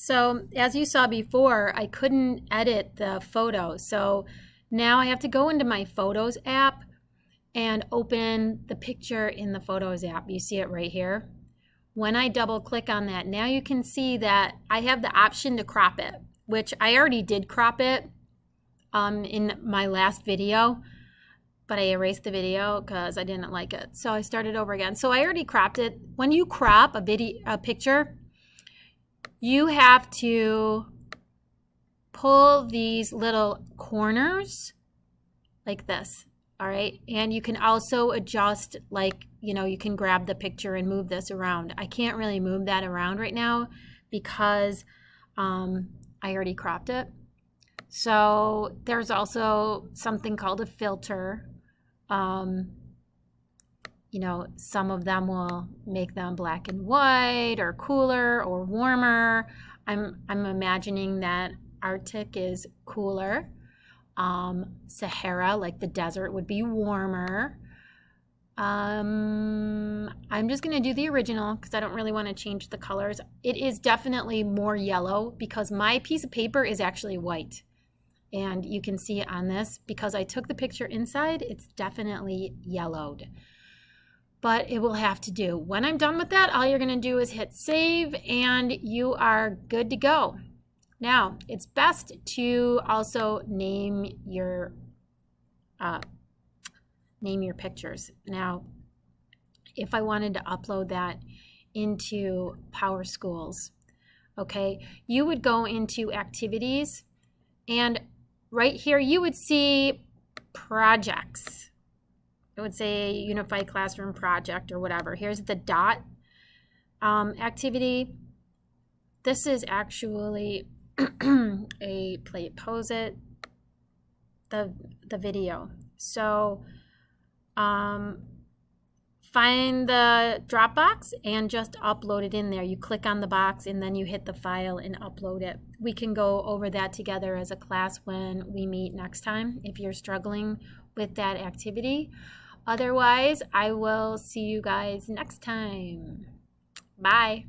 So as you saw before, I couldn't edit the photo. So now I have to go into my Photos app and open the picture in the Photos app. You see it right here. When I double click on that, now you can see that I have the option to crop it, which I already did crop it um, in my last video, but I erased the video because I didn't like it. So I started over again. So I already cropped it. When you crop a video, a picture, you have to pull these little corners like this, all right? And you can also adjust like, you know, you can grab the picture and move this around. I can't really move that around right now because um, I already cropped it. So there's also something called a filter. Um, you know, some of them will make them black and white or cooler or warmer. I'm, I'm imagining that Arctic is cooler. Um, Sahara, like the desert, would be warmer. Um, I'm just going to do the original because I don't really want to change the colors. It is definitely more yellow because my piece of paper is actually white. And you can see on this, because I took the picture inside, it's definitely yellowed but it will have to do. When I'm done with that, all you're going to do is hit save and you are good to go. Now, it's best to also name your uh, name your pictures. Now, if I wanted to upload that into Power Schools, okay, you would go into activities and right here you would see projects it would say Unified Classroom Project or whatever. Here's the DOT um, activity. This is actually a plate pose it, the, the video. So um, find the Dropbox and just upload it in there. You click on the box and then you hit the file and upload it. We can go over that together as a class when we meet next time if you're struggling with that activity. Otherwise, I will see you guys next time. Bye.